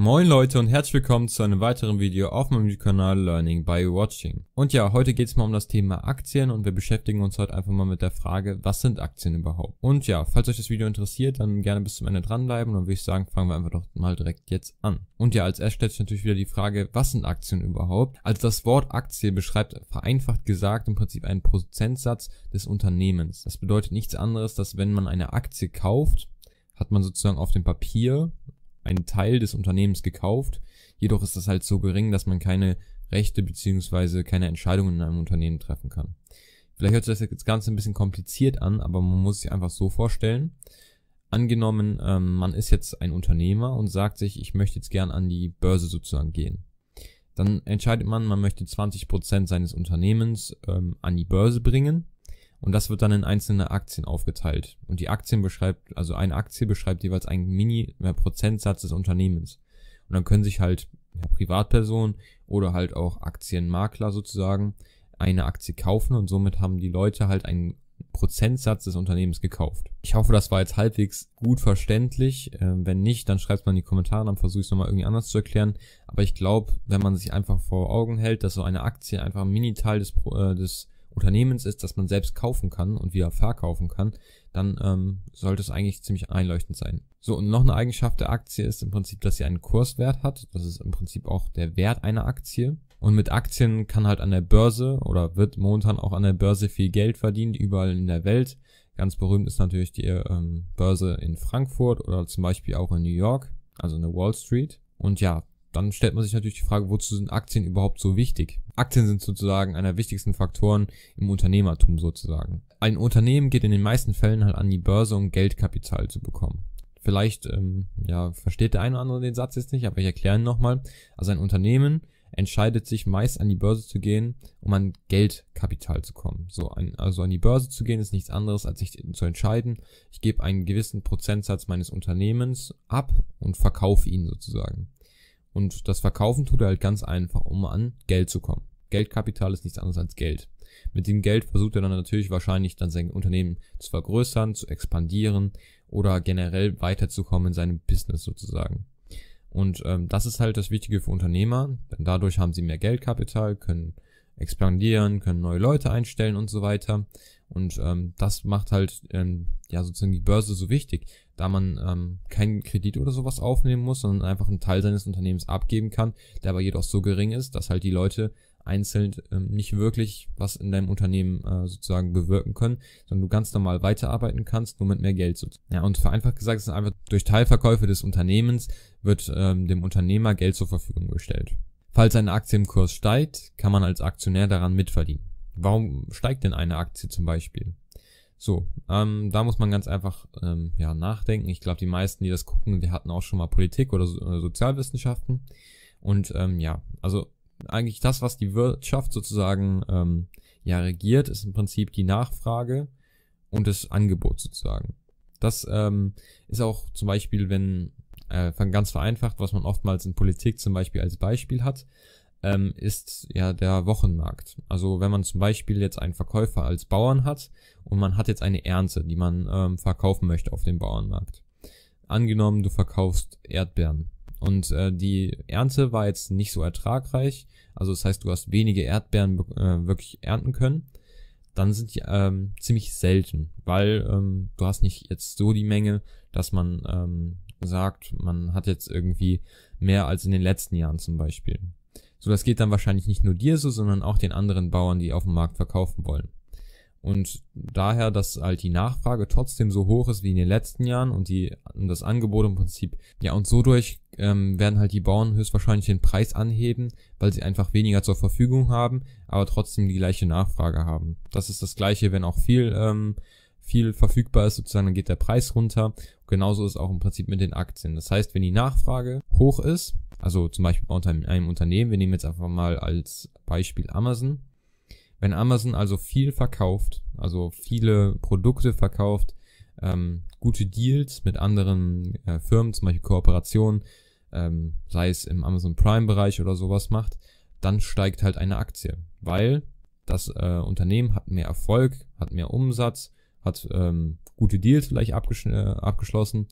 Moin Leute und herzlich willkommen zu einem weiteren Video auf meinem YouTube-Kanal Learning by Watching. Und ja, heute geht es mal um das Thema Aktien und wir beschäftigen uns heute einfach mal mit der Frage, was sind Aktien überhaupt? Und ja, falls euch das Video interessiert, dann gerne bis zum Ende dranbleiben und würde ich sagen, fangen wir einfach doch mal direkt jetzt an. Und ja, als erstes stellt sich natürlich wieder die Frage, was sind Aktien überhaupt? Also das Wort Aktie beschreibt vereinfacht gesagt im Prinzip einen Prozentsatz des Unternehmens. Das bedeutet nichts anderes, dass wenn man eine Aktie kauft, hat man sozusagen auf dem Papier einen Teil des Unternehmens gekauft. Jedoch ist das halt so gering, dass man keine Rechte beziehungsweise keine Entscheidungen in einem Unternehmen treffen kann. Vielleicht hört sich das jetzt Ganze ein bisschen kompliziert an, aber man muss sich einfach so vorstellen. Angenommen, ähm, man ist jetzt ein Unternehmer und sagt sich, ich möchte jetzt gern an die Börse sozusagen gehen. Dann entscheidet man, man möchte 20% seines Unternehmens ähm, an die Börse bringen und das wird dann in einzelne Aktien aufgeteilt. Und die Aktien beschreibt, also eine Aktie beschreibt jeweils einen Mini-Prozentsatz des Unternehmens. Und dann können sich halt ja, Privatpersonen oder halt auch Aktienmakler sozusagen eine Aktie kaufen und somit haben die Leute halt einen Prozentsatz des Unternehmens gekauft. Ich hoffe, das war jetzt halbwegs gut verständlich. Ähm, wenn nicht, dann schreibt es mal in die Kommentare, dann versuche ich es nochmal irgendwie anders zu erklären. Aber ich glaube, wenn man sich einfach vor Augen hält, dass so eine Aktie einfach ein Mini-Teil des, äh, des Unternehmens ist, das man selbst kaufen kann und wieder verkaufen kann, dann ähm, sollte es eigentlich ziemlich einleuchtend sein. So, und noch eine Eigenschaft der Aktie ist im Prinzip, dass sie einen Kurswert hat. Das ist im Prinzip auch der Wert einer Aktie. Und mit Aktien kann halt an der Börse oder wird momentan auch an der Börse viel Geld verdient, überall in der Welt. Ganz berühmt ist natürlich die ähm, Börse in Frankfurt oder zum Beispiel auch in New York, also eine Wall Street. Und ja, dann stellt man sich natürlich die Frage, wozu sind Aktien überhaupt so wichtig? Aktien sind sozusagen einer der wichtigsten Faktoren im Unternehmertum sozusagen. Ein Unternehmen geht in den meisten Fällen halt an die Börse, um Geldkapital zu bekommen. Vielleicht, ähm, ja, versteht der eine oder andere den Satz jetzt nicht, aber ich erkläre ihn nochmal. Also ein Unternehmen entscheidet sich meist an die Börse zu gehen, um an Geldkapital zu kommen. So ein, also an die Börse zu gehen ist nichts anderes, als sich zu entscheiden, ich gebe einen gewissen Prozentsatz meines Unternehmens ab und verkaufe ihn sozusagen. Und das Verkaufen tut er halt ganz einfach, um an Geld zu kommen. Geldkapital ist nichts anderes als Geld. Mit dem Geld versucht er dann natürlich wahrscheinlich dann sein Unternehmen zu vergrößern, zu expandieren oder generell weiterzukommen in seinem Business sozusagen. Und ähm, das ist halt das Wichtige für Unternehmer, denn dadurch haben sie mehr Geldkapital, können expandieren, können neue Leute einstellen und so weiter. Und ähm, das macht halt ähm, ja sozusagen die Börse so wichtig, da man ähm, keinen Kredit oder sowas aufnehmen muss, sondern einfach einen Teil seines Unternehmens abgeben kann, der aber jedoch so gering ist, dass halt die Leute einzeln ähm, nicht wirklich was in deinem Unternehmen äh, sozusagen bewirken können, sondern du ganz normal weiterarbeiten kannst, nur mit mehr Geld. Sozusagen. Ja, und vereinfacht gesagt, es ist einfach durch Teilverkäufe des Unternehmens wird ähm, dem Unternehmer Geld zur Verfügung gestellt. Falls eine Aktie im Kurs steigt, kann man als Aktionär daran mitverdienen. Warum steigt denn eine Aktie zum Beispiel? So, ähm, da muss man ganz einfach ähm, ja, nachdenken. Ich glaube, die meisten, die das gucken, die hatten auch schon mal Politik oder, so oder äh, Sozialwissenschaften. Und ähm, ja, also eigentlich das, was die Wirtschaft sozusagen ähm, ja regiert, ist im Prinzip die Nachfrage und das Angebot sozusagen. Das ähm, ist auch zum Beispiel, wenn äh, ganz vereinfacht, was man oftmals in Politik zum Beispiel als Beispiel hat, ähm, ist ja der Wochenmarkt. Also wenn man zum Beispiel jetzt einen Verkäufer als Bauern hat und man hat jetzt eine Ernte, die man ähm, verkaufen möchte auf dem Bauernmarkt. Angenommen, du verkaufst Erdbeeren und äh, die Ernte war jetzt nicht so ertragreich, also das heißt, du hast wenige Erdbeeren äh, wirklich ernten können dann sind die ähm, ziemlich selten, weil ähm, du hast nicht jetzt so die Menge, dass man ähm, sagt, man hat jetzt irgendwie mehr als in den letzten Jahren zum Beispiel. So, das geht dann wahrscheinlich nicht nur dir so, sondern auch den anderen Bauern, die auf dem Markt verkaufen wollen. Und daher, dass halt die Nachfrage trotzdem so hoch ist wie in den letzten Jahren und die und das Angebot im Prinzip, ja, und so durch ähm, werden halt die Bauern höchstwahrscheinlich den Preis anheben, weil sie einfach weniger zur Verfügung haben, aber trotzdem die gleiche Nachfrage haben. Das ist das gleiche, wenn auch viel ähm, viel verfügbar ist, sozusagen, dann geht der Preis runter. Genauso ist auch im Prinzip mit den Aktien. Das heißt, wenn die Nachfrage hoch ist, also zum Beispiel bei einem Unternehmen, wir nehmen jetzt einfach mal als Beispiel Amazon. Wenn Amazon also viel verkauft, also viele Produkte verkauft, ähm, gute Deals mit anderen äh, Firmen, zum Beispiel Kooperationen, ähm, sei es im Amazon Prime-Bereich oder sowas macht, dann steigt halt eine Aktie, weil das äh, Unternehmen hat mehr Erfolg, hat mehr Umsatz hat ähm, gute Deals vielleicht abgesch äh, abgeschlossen.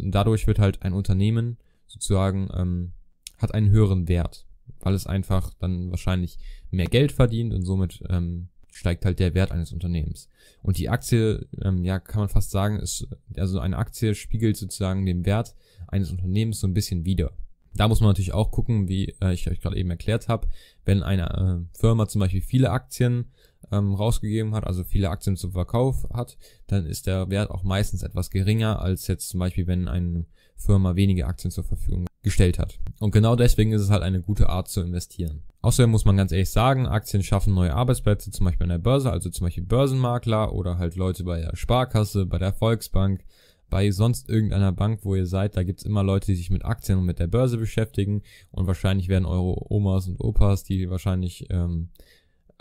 Dadurch wird halt ein Unternehmen sozusagen, ähm, hat einen höheren Wert, weil es einfach dann wahrscheinlich mehr Geld verdient und somit ähm, steigt halt der Wert eines Unternehmens. Und die Aktie, ähm, ja, kann man fast sagen, ist, also eine Aktie spiegelt sozusagen den Wert eines Unternehmens so ein bisschen wider. Da muss man natürlich auch gucken, wie äh, ich euch gerade eben erklärt habe, wenn eine äh, Firma zum Beispiel viele Aktien ähm, rausgegeben hat, also viele Aktien zum Verkauf hat, dann ist der Wert auch meistens etwas geringer als jetzt zum Beispiel, wenn eine Firma wenige Aktien zur Verfügung gestellt hat. Und genau deswegen ist es halt eine gute Art zu investieren. Außerdem muss man ganz ehrlich sagen, Aktien schaffen neue Arbeitsplätze, zum Beispiel an der Börse, also zum Beispiel Börsenmakler oder halt Leute bei der Sparkasse, bei der Volksbank, bei sonst irgendeiner Bank, wo ihr seid, da gibt's immer Leute, die sich mit Aktien und mit der Börse beschäftigen und wahrscheinlich werden eure Omas und Opas, die wahrscheinlich ähm,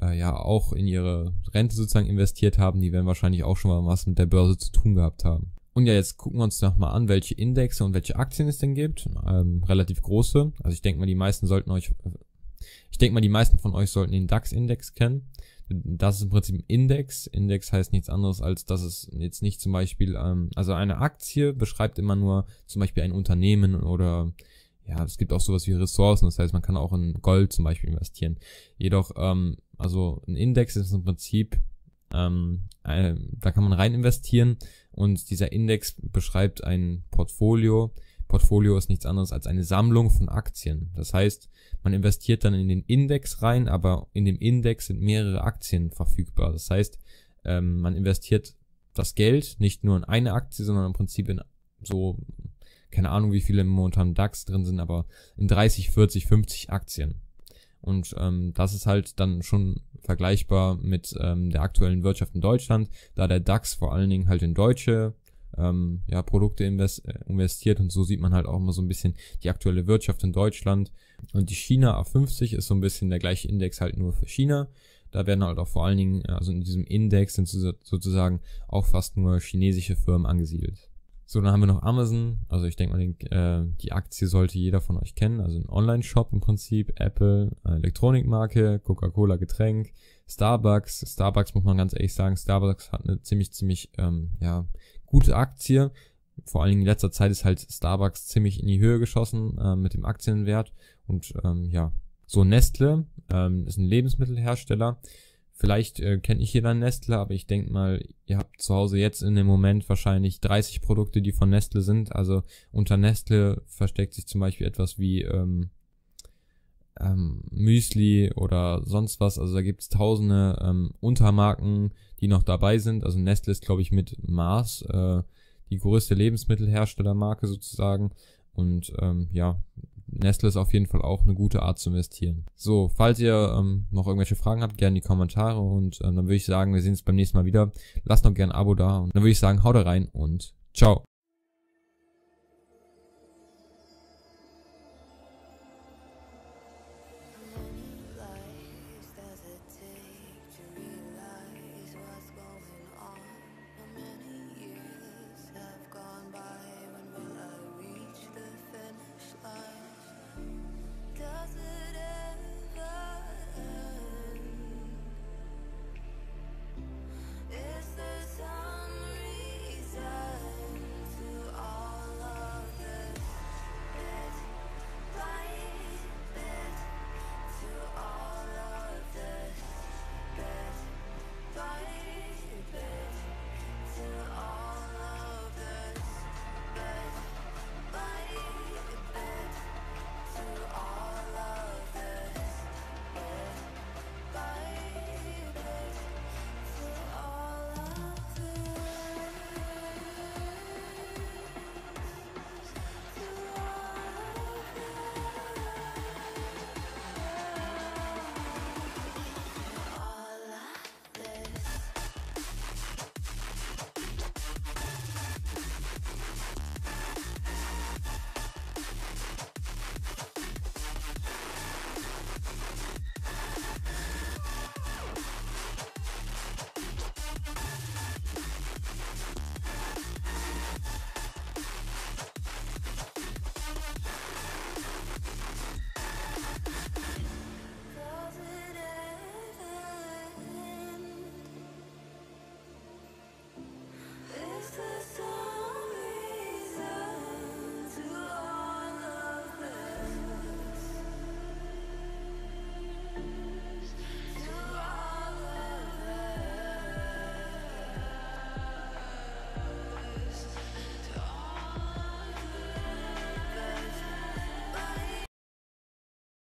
äh, ja auch in ihre Rente sozusagen investiert haben, die werden wahrscheinlich auch schon mal was mit der Börse zu tun gehabt haben. Und ja, jetzt gucken wir uns nochmal an, welche Indexe und welche Aktien es denn gibt. Ähm, relativ große. Also ich denke mal, die meisten sollten euch, ich denke mal, die meisten von euch sollten den DAX-Index kennen. Das ist im Prinzip ein Index. Index heißt nichts anderes, als dass es jetzt nicht zum Beispiel, ähm, also eine Aktie beschreibt immer nur zum Beispiel ein Unternehmen oder ja, es gibt auch sowas wie Ressourcen, das heißt, man kann auch in Gold zum Beispiel investieren. Jedoch, ähm, also ein Index ist im Prinzip, ähm, äh, da kann man rein investieren und dieser Index beschreibt ein Portfolio. Portfolio ist nichts anderes als eine Sammlung von Aktien. Das heißt, man investiert dann in den Index rein, aber in dem Index sind mehrere Aktien verfügbar. Das heißt, ähm, man investiert das Geld nicht nur in eine Aktie, sondern im Prinzip in so keine Ahnung, wie viele momentan DAX drin sind, aber in 30, 40, 50 Aktien. Und ähm, das ist halt dann schon vergleichbar mit ähm, der aktuellen Wirtschaft in Deutschland, da der DAX vor allen Dingen halt in deutsche ähm, ja, Produkte äh, investiert und so sieht man halt auch immer so ein bisschen die aktuelle Wirtschaft in Deutschland. Und die China A50 ist so ein bisschen der gleiche Index halt nur für China. Da werden halt auch vor allen Dingen, also in diesem Index sind sozusagen auch fast nur chinesische Firmen angesiedelt. So, dann haben wir noch Amazon. Also ich denke mal, den, äh, die Aktie sollte jeder von euch kennen. Also ein Online-Shop im Prinzip, Apple, äh, Elektronikmarke, Coca-Cola Getränk, Starbucks. Starbucks muss man ganz ehrlich sagen, Starbucks hat eine ziemlich, ziemlich ähm, ja, gute Aktie. Vor allen Dingen in letzter Zeit ist halt Starbucks ziemlich in die Höhe geschossen äh, mit dem Aktienwert. Und ähm, ja, so Nestle ähm, ist ein Lebensmittelhersteller. Vielleicht äh, kennt hier dann Nestle, aber ich denke mal, ihr habt zu Hause jetzt in dem Moment wahrscheinlich 30 Produkte, die von Nestle sind. Also unter Nestle versteckt sich zum Beispiel etwas wie ähm, ähm, Müsli oder sonst was. Also da gibt's tausende ähm, Untermarken, die noch dabei sind. Also Nestle ist, glaube ich, mit Mars äh, die größte Lebensmittelherstellermarke sozusagen. Und ähm, ja, Nestle ist auf jeden Fall auch eine gute Art zu investieren. So, falls ihr ähm, noch irgendwelche Fragen habt, gerne in die Kommentare und ähm, dann würde ich sagen, wir sehen uns beim nächsten Mal wieder. Lasst noch gerne ein Abo da und dann würde ich sagen, haut rein und ciao.